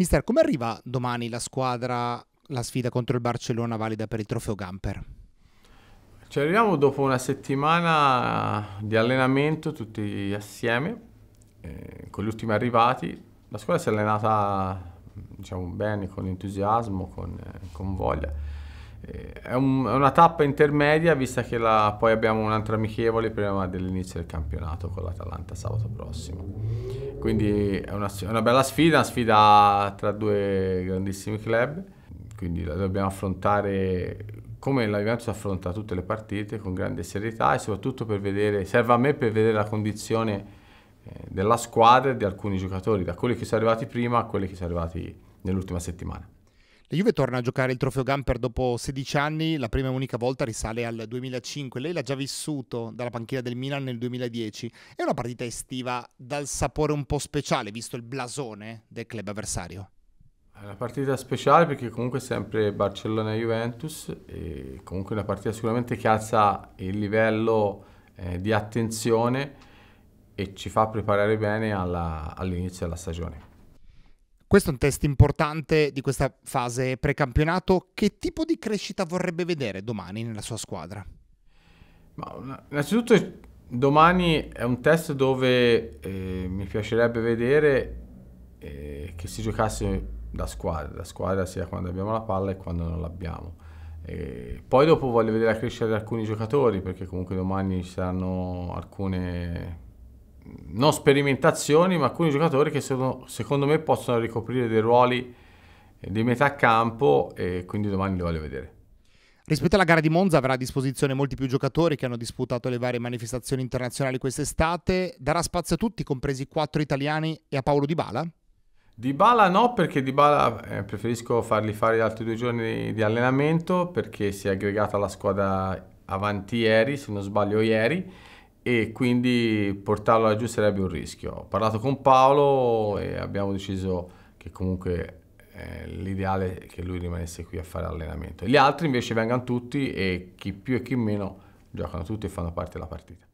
Mister, come arriva domani la squadra, la sfida contro il Barcellona valida per il trofeo Gamper? Ci arriviamo dopo una settimana di allenamento tutti assieme, eh, con gli ultimi arrivati. La squadra si è allenata diciamo, bene, con entusiasmo, con, eh, con voglia. Eh, è, un, è, una tappa intermedia, vista che la, poi abbiamo un'altra amichevole prima dell'inizio del campionato con l'Atalanta sabato prossimo. Quindi è una, è una bella sfida, una sfida tra due grandissimi club, quindi la dobbiamo affrontare come la Juventus affronta tutte le partite con grande serietà e soprattutto per vedere, serve a me per vedere la condizione eh, della squadra e di alcuni giocatori, da quelli che sono arrivati prima a quelli che sono arrivati nell'ultima settimana. La Juve torna a giocare il trofeo Gamper dopo 16 anni, la prima e unica volta risale al 2005. Lei l'ha già vissuto dalla panchina del Milan nel 2010. È una partita estiva dal sapore un po' speciale, visto il blasone del club avversario. È una partita speciale perché comunque è sempre Barcellona-Juventus, e comunque una partita sicuramente che alza il livello eh, di attenzione e ci fa preparare bene alla, all'inizio della stagione. Questo è un test importante di questa fase precampionato. Che tipo di crescita vorrebbe vedere domani nella sua squadra? Ma, innanzitutto domani è un test dove eh, mi piacerebbe vedere eh, che si giocasse da squadra, da squadra sia quando abbiamo la palla che quando non l'abbiamo. E poi dopo voglio vedere la crescita di alcuni giocatori perché comunque domani ci saranno alcune non sperimentazioni, ma alcuni giocatori che sono, secondo me possono ricoprire dei ruoli eh, di metà campo e quindi domani li voglio vedere. Rispetto alla gara di Monza avrà a disposizione molti più giocatori che hanno disputato le varie manifestazioni internazionali quest'estate, darà spazio a tutti, compresi quattro italiani e a Paolo Di Bala? Di Bala no, perché Di Bala eh, preferisco fargli fare gli altri due giorni di allenamento perché si è aggregata alla squadra avanti ieri, se non sbaglio ieri, e quindi portarlo laggiù sarebbe un rischio. Ho parlato con Paolo e abbiamo deciso che comunque eh, l'ideale è che lui rimanesse qui a fare allenamento. Gli altri invece vengano tutti e chi più e chi meno giocano tutti e fanno parte della partita.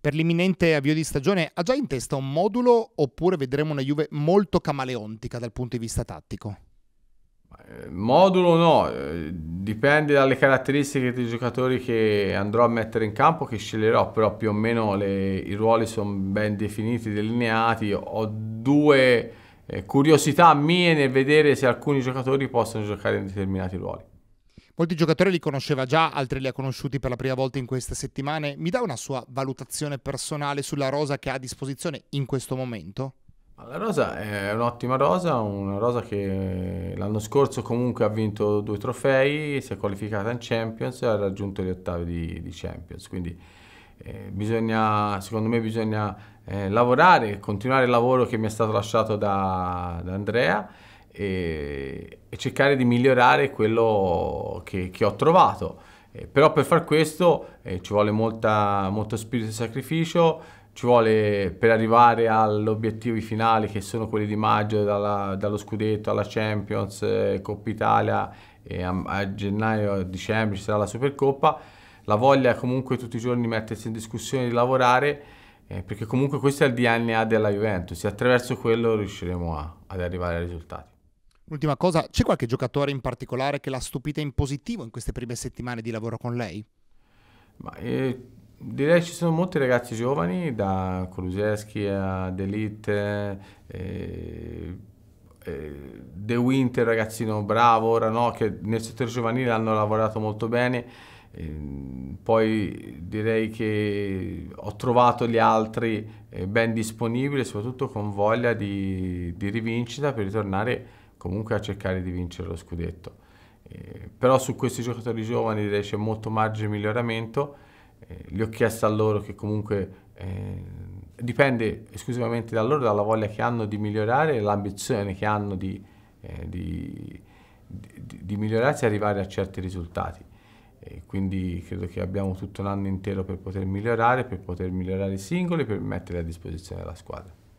Per l'imminente avvio di stagione ha già in testa un modulo oppure vedremo una Juve molto camaleontica dal punto di vista tattico? Eh, modulo no, eh, Dipende dalle caratteristiche dei giocatori che andrò a mettere in campo, che sceglierò, però più o meno le, i ruoli sono ben definiti, delineati. Ho due eh, curiosità mie nel vedere se alcuni giocatori possono giocare in determinati ruoli. Molti giocatori li conosceva già, altri li ha conosciuti per la prima volta in queste settimane. Mi dà una sua valutazione personale sulla rosa che ha a disposizione in questo momento? La rosa è un'ottima rosa, una rosa che l'anno scorso comunque ha vinto due trofei, si è qualificata in Champions e ha raggiunto gli ottavi di, di Champions, quindi eh, bisogna, secondo me bisogna eh, lavorare, continuare il lavoro che mi è stato lasciato da, da Andrea e, e, cercare di migliorare quello che, che ho trovato. Eh, però per far questo eh, ci vuole molta, molto spirito di sacrificio, ci vuole per arrivare agli obiettivi finali che sono quelli di maggio, dalla, dallo scudetto alla Champions, eh, Coppa Italia e a, a gennaio, a dicembre ci sarà la Supercoppa, la voglia comunque tutti i giorni di mettersi in discussione, di lavorare, eh, perché comunque questo è il DNA della Juventus e attraverso quello riusciremo a, ad arrivare ai risultati. Ultima cosa, c'è qualche giocatore in particolare che l'ha stupita in positivo in queste prime settimane di lavoro con lei? Ma, eh, Direi ci sono molti ragazzi giovani, da Koluseschi a Delite, De Winter, ragazzino bravo, ora no, che nel settore giovanile hanno lavorato molto bene. poi direi che ho trovato gli altri eh, ben disponibili, soprattutto con voglia di, di rivincita per ritornare comunque a cercare di vincere lo scudetto. però su questi giocatori giovani direi c'è molto margine di miglioramento eh, gli ho chiesto a loro che comunque eh, dipende esclusivamente da loro, dalla voglia che hanno di migliorare, e l'ambizione che hanno di, eh, di, di, di, migliorarsi e arrivare a certi risultati. E quindi credo che abbiamo tutto un anno intero per poter migliorare, per poter migliorare i singoli, per mettere a disposizione la squadra.